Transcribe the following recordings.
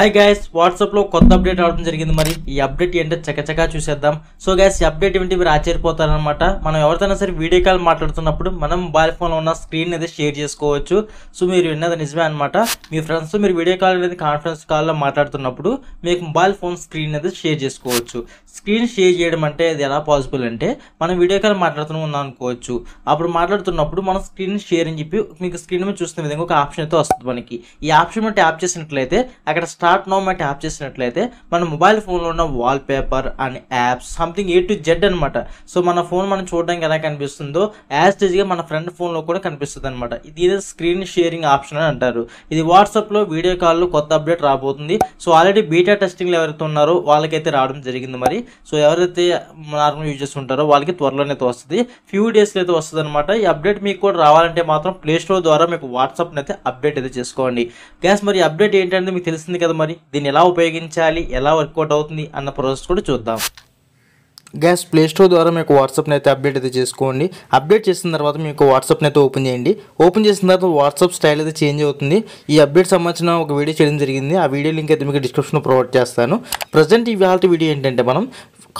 hi guys వాట్సాప్లో కొత్త update రావడం జరిగింది మరి ఈ అప్డేట్ ఏంటో చకచకా చూసేద్దాం సో గైస్ ఈ అప్డేట్ ఏంటి మీరు ఆశ్చర్యపోతారనమాట మనం ఎవరితోనైనా సరే వీడియో కాల్ మాట్లాడుతున్నప్పుడు మనం మొబైల్ ఫోన్లో ఉన్న స్క్రీన్ అనేది షేర్ చేసుకోవచ్చు సో మీరు విన్నది నిజమే అనమాట మీ ఫ్రెండ్స్తో మీరు వీడియో కాల్ అనేది కాన్ఫరెన్స్ కాల్లో మాట్లాడుతున్నప్పుడు మీకు మొబైల్ ఫోన్ స్క్రీన్ అనేది షేర్ చేసుకోవచ్చు స్క్రీన్ షేర్ చేయడం అంటే అది ఎలా పాసిబుల్ అంటే మనం వీడియో కాల్ మాట్లాడుతూ ఉన్నాం అనుకోవచ్చు అప్పుడు మాట్లాడుతున్నప్పుడు మనం స్క్రీన్ షేర్ అని చెప్పి మీకు స్క్రీన్ మీద చూస్తున్న విధంగా ఒక ఆప్షన్ అయితే వస్తుంది మనకి ఈ ఆప్షన్ ట్యాప్ చేసినట్లయితే అక్కడ star start no mat app చేసినట్లయితే మన మొబైల్ ఫోన్లో ఉన్న wallpaper and apps something A to Z అనమాట సో మన ఫోన్ మనం చూడడానికి ఎలా కనిపిస్తుందో యాజ్టేజ్గా మన ఫ్రెండ్ ఫోన్లో కూడా కనిపిస్తుంది అనమాట ఇది స్క్రీన్ షేరింగ్ ఆప్షన్ అని అంటారు ఇది వాట్సాప్లో వీడియో కాల్లో కొత్త అప్డేట్ రాబోతుంది సో ఆల్రెడీ బీటా టెస్టింగ్లు ఎవరైతే ఉన్నారో వాళ్ళకైతే రావడం జరిగింది మరి సో ఎవరైతే నార్మల్ యూజ్ చేస్తుంటారో వాళ్ళకి త్వరలోనే అయితే వస్తుంది ఫ్యూ డేస్లో అయితే వస్తుంది అనమాట ఈ అప్డేట్ మీకు కూడా రావాలంటే మాత్రం ప్లే స్టోర్ ద్వారా మీకు వాట్సాప్ని అయితే అప్డేట్ అయితే చేసుకోండి గ్యాస్ మరి అప్డేట్ ఏంటంటే మీకు తెలిసింది కదా కదా మరి దీన్ని ఎలా ఉపయోగించాలి ఎలా వర్కౌట్ అవుతుంది అన్న ప్రాసెస్ కూడా చూద్దాం గ్యాస్ ప్లేస్టోర్ ద్వారా మీకు వాట్సాప్ని అయితే అప్డేట్ అయితే చేసుకోండి అప్డేట్ చేసిన తర్వాత మీకు వాట్సాప్ని అయితే ఓపెన్ చేయండి ఓపెన్ చేసిన తర్వాత వాట్సాప్ స్టైల్ అయితే చేంజ్ అవుతుంది ఈ అప్డేట్ సంబంధించిన ఒక వీడియో చేయడం జరిగింది ఆ వీడియో లింక్ అయితే మీకు డిస్క్రిప్షన్లో ప్రొవైడ్ చేస్తాను ప్రజెంట్ ఈ వాళ్ళ వీడియో ఏంటంటే మనం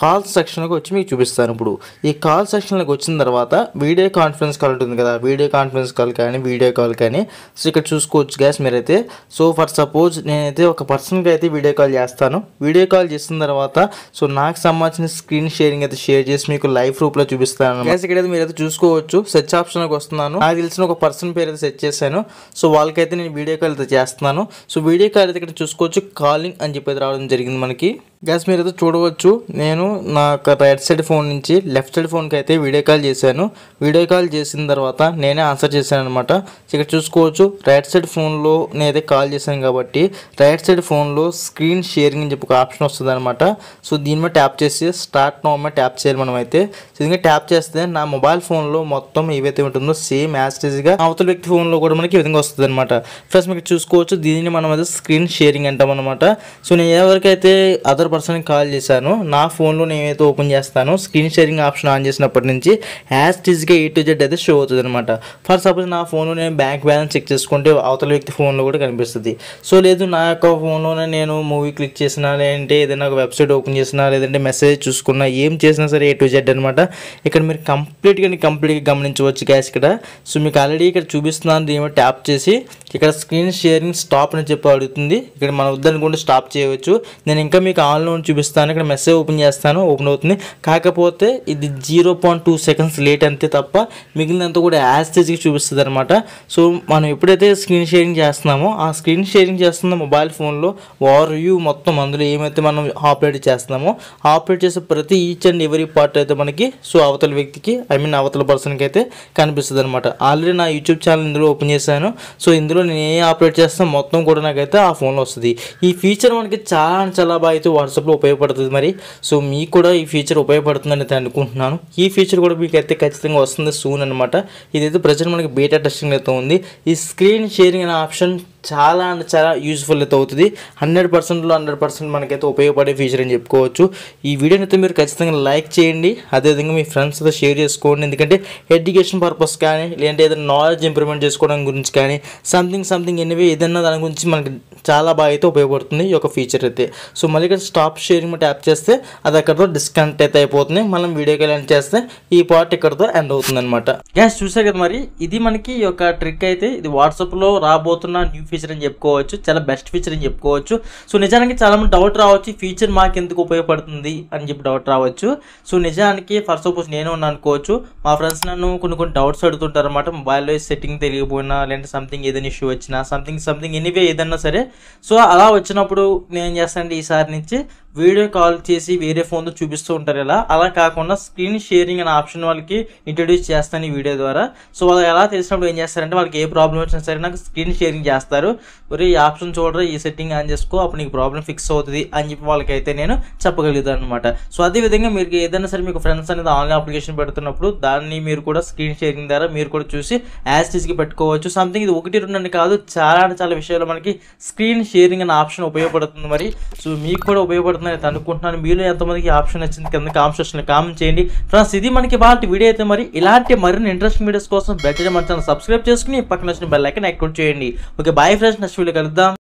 కాల్ సెక్షన్కి వచ్చి మీకు చూపిస్తాను ఇప్పుడు ఈ కాల్ సెక్షన్లకు వచ్చిన తర్వాత వీడియో కాన్ఫరెన్స్ కాల్ ఉంటుంది కదా వీడియో కాన్ఫరెన్స్ కాల్ కానీ వీడియో కాల్ కానీ సో ఇక్కడ చూసుకోవచ్చు గ్యాస్ మీరైతే సో ఫర్ సపోజ్ నేనైతే ఒక పర్సన్కి అయితే వీడియో కాల్ చేస్తాను వీడియో కాల్ చేసిన తర్వాత సో నాకు సంబంధించిన స్క్రీన్ షేరింగ్ అయితే షేర్ చేసి మీకు లైవ్ రూప్లో చూపిస్తాను గ్యాస్ ఇక్కడైతే మీరైతే చూసుకోవచ్చు సెర్చ్ ఆప్షన్కి వస్తున్నాను నాకు తెలిసిన ఒక పర్సన్ పేరు అయితే సెట్ చేశాను సో వాళ్ళకైతే నేను వీడియో కాల్ అయితే చేస్తున్నాను సో వీడియో కాల్ అయితే ఇక్కడ చూసుకోవచ్చు కాలింగ్ అని చెప్పి రావడం జరిగింది మనకి గ్యాస్ మీరు అయితే చూడవచ్చు నేను నా యొక్క రైట్ సైడ్ ఫోన్ నుంచి లెఫ్ట్ సైడ్ ఫోన్కి అయితే వీడియో కాల్ చేశాను వీడియో కాల్ చేసిన తర్వాత నేనే ఆన్సర్ చేశాను అనమాట ఇక్కడ చూసుకోవచ్చు రైట్ సైడ్ ఫోన్లో నేనైతే కాల్ చేశాను కాబట్టి రైట్ సైడ్ ఫోన్లో స్క్రీన్ షేరింగ్ అని చెప్పి ఒక ఆప్షన్ వస్తుంది అనమాట సో దీని మీద ట్యాప్ చేసి స్టార్ట్ నోమ ట్యాప్ చేయాలి మనం అయితే సో ఇంకా ట్యాప్ చేస్తే నా మొబైల్ ఫోన్లో మొత్తం ఏవైతే ఉంటుందో సేమ్ యాస్టేజ్గా అవతల వ్యక్తి ఫోన్లో కూడా మనకి ఈ విధంగా వస్తుంది అనమాట ఫస్ట్ మీకు చూసుకోవచ్చు దీనిని మనం అయితే స్క్రీన్ షేరింగ్ అంటాం అనమాట సో నేను ఎవరికైతే అదర్ పర్సన్కి కాల్ చేశాను నా ఫోన్లో నేనైతే ఓపెన్ చేస్తాను స్క్రీన్ షేరింగ్ ఆప్షన్ ఆన్ చేసినప్పటి నుంచి యాజ్ టీజ్గా ఏ టు జెడ్ అయితే షో అవుతుంది అనమాట ఫర్ సపోజ్ నా ఫోన్లో నేను బ్యాంక్ బ్యాలెన్స్ చెక్ చేసుకుంటే అవతల వ్యక్తి ఫోన్లో కూడా కనిపిస్తుంది సో లేదు నా యొక్క ఫోన్లోనే నేను మూవీ క్లిక్ చేసినా లేదంటే ఏదైనా ఒక వెబ్సైట్ ఓపెన్ చేసినా లేదంటే మెసేజ్ చూసుకున్నా ఏం చేసినా సరే ఏ టు జెడ్ అనమాట ఇక్కడ మీరు కంప్లీట్గా కంప్లీట్గా గమనించవచ్చు గ్యాస్ ఇక్కడ సో మీకు ఆల్రెడీ ఇక్కడ చూపిస్తున్నాను దీని ట్యాప్ చేసి ఇక్కడ స్క్రీన్ షేరింగ్ స్టాప్ అని చెప్పి అడుగుతుంది ఇక్కడ మన వద్దనుకుంటే స్టాప్ చేయవచ్చు నేను ఇంకా మీకు ఆన్లైన్ కాల్లో చూపిస్తాను ఇక్కడ మెసేజ్ ఓపెన్ చేస్తాను ఓపెన్ అవుతుంది కాకపోతే ఇది zero point two seconds late అంతే తప్ప మిగిలినంతా కూడా యాస్టేజ్కి చూపిస్తుంది అనమాట సో మనం ఎప్పుడైతే స్క్రీన్ షేరింగ్ చేస్తున్నామో ఆ స్క్రీన్ షేరింగ్ చేస్తున్న మొబైల్ ఫోన్లో వారు యూ మొత్తం అందులో ఏమైతే మనం ఆపరేట్ చేస్తున్నామో ఆపరేట్ చేసే ప్రతి ఈచ్ అండ్ ఎవరీ పార్ట్ అయితే మనకి సో అవతల వ్యక్తికి ఐ మీన్ అవతల పర్సన్కి అయితే కనిపిస్తుంది అనమాట ఆల్రెడీ నా యూట్యూబ్ ఛానల్ ఇందులో ఓపెన్ చేశాను సో ఇందులో నేను ఏ ఆపరేట్ చేస్తాను మొత్తం కూడా నాకైతే ఆ ఫోన్లో వస్తుంది ఈ ఫీచర్ మనకి చాలా చాలా బాగా అయితే వాట్సాప్లో ఉపయోగపడుతుంది మరి సో మీకు కూడా ఈ ఫీచర్ ఉపయోగపడుతుందని అయితే అనుకుంటున్నాను ఈ ఫీచర్ కూడా మీకు అయితే ఖచ్చితంగా వస్తుంది సూన్ అనమాట ఇదైతే ప్రజెంట్ మనకి బీటా టెస్టింగ్ అయితే ఉంది ఈ స్క్రీన్ షేరింగ్ అనే ఆప్షన్ చాలా అంటే చాలా యూస్ఫుల్ అయితే అవుతుంది హండ్రెడ్ పర్సెంట్లో హండ్రెడ్ పర్సెంట్ మనకైతే ఉపయోగపడే ఫీచర్ అని చెప్పుకోవచ్చు ఈ వీడియోని అయితే మీరు ఖచ్చితంగా లైక్ చేయండి అదేవిధంగా మీ ఫ్రెండ్స్తో షేర్ చేసుకోండి ఎందుకంటే ఎడ్యుకేషన్ పర్పస్ కానీ లేదంటే ఏదైనా నాలెడ్జ్ ఇంప్రూవ్మెంట్ చేసుకోవడం గురించి కానీ సంథింగ్ సంథింగ్ ఎనివే ఏదైనా దాని గురించి మనకి చాలా బాగా అయితే ఉపయోగపడుతుంది ఈ యొక్క ఫీచర్ అయితే సో మళ్ళీ ఇక్కడ స్టాప్ షేరింగ్ ట్యాప్ చేస్తే అది అక్కడతో డిస్కనెక్ట్ అయితే అయిపోతుంది మనం వీడియో కాల్ ఎండ్ చేస్తే ఈ పార్ట్ ఇక్కడతో ఎండ్ అవుతుంది అనమాట గ్యాస్ చూసే కదా మరి ఇది మనకి ఈ యొక్క ట్రిక్ అయితే ఇది వాట్సాప్లో రాబోతున్న న్యూ ఫీచర్ అని చెప్పుకోవచ్చు చాలా బెస్ట్ ఫీచర్ అని చెప్పుకోవచ్చు సో నిజానికి చాలా డౌట్ రావచ్చు ఫీచర్ మాకు ఎందుకు ఉపయోగపడుతుంది అని చెప్పి డౌట్ రావచ్చు సో నిజానికి ఫర్ సపోజ్ నేను అనుకోవచ్చు మా ఫ్రెండ్స్ నన్ను కొన్ని కొన్ని డౌట్స్ అడుగుతుంటారు అనమాట మొబైల్లో సెట్టింగ్ తెలియకపోయినా లేదంటే సంథింగ్ ఏదైనా ఇష్యూ వచ్చినా సంథింగ్ సంథింగ్ ఎనీవే ఏదన్నా సరే సో అలా వచ్చినప్పుడు నేను చేస్తానండి ఈసారి నుంచి వీడియో కాల్ చేసి వేరే ఫోన్తో చూపిస్తూ ఉంటారు ఇలా అలా కాకుండా స్క్రీన్ షేరింగ్ అనే ఆప్షన్ వాళ్ళకి ఇంట్రడ్యూస్ చేస్తాను ఈ వీడియో ద్వారా సో వాళ్ళు ఎలా తెలిసినప్పుడు ఏం చేస్తారంటే వాళ్ళకి ఏ ప్రాబ్లం వచ్చినా సరే నాకు స్క్రీన్ షేరింగ్ చేస్తారు మరి ఈ ఆప్షన్ చూడరా ఈ సెట్టింగ్ ఆన్ చేసుకో అప్పుడు నీకు ప్రాబ్లం ఫిక్స్ అవుతుంది అని చెప్పి వాళ్ళకైతే నేను చెప్పగలుగుతాను అనమాట సో అదేవిధంగా మీరు ఏదైనా సరే మీకు ఫ్రెండ్స్ అనేది ఆన్లైన్ అప్లికేషన్ పెడుతున్నప్పుడు దాన్ని మీరు కూడా స్క్రీన్ షేరింగ్ ద్వారా మీరు కూడా చూసి కి పెట్టుకోవచ్చు సంథింగ్ ఇది ఒకటి రెండు అని కాదు చాలా చాలా విషయాలు మనకి స్క్రీన్ షేరింగ్ అనే ఆప్షన్ ఉపయోగపడుతుంది మరి సో మీకు కూడా ఉపయోగపడుతుంది అయితే అనుకుంటున్నాను మీలో ఎంతమందికి ఆప్షన్ వచ్చింది కింద కామెంట్ సెక్షన్లో కామెంట్ చేయండి ఫ్రెండ్స్ ఇది మనకి బాగా వీడియో అయితే మరి ఇలాంటి మరిన్ని ఇంట్రెస్ట్ వీడియోస్ కోసం బెటర్ మన ఛానల్ సబ్స్క్రైబ్ చేసుకుని పక్కన వచ్చిన బెల్లైకన్ ఐకన్ చేయండి okay bye friends next video కలుద్దాం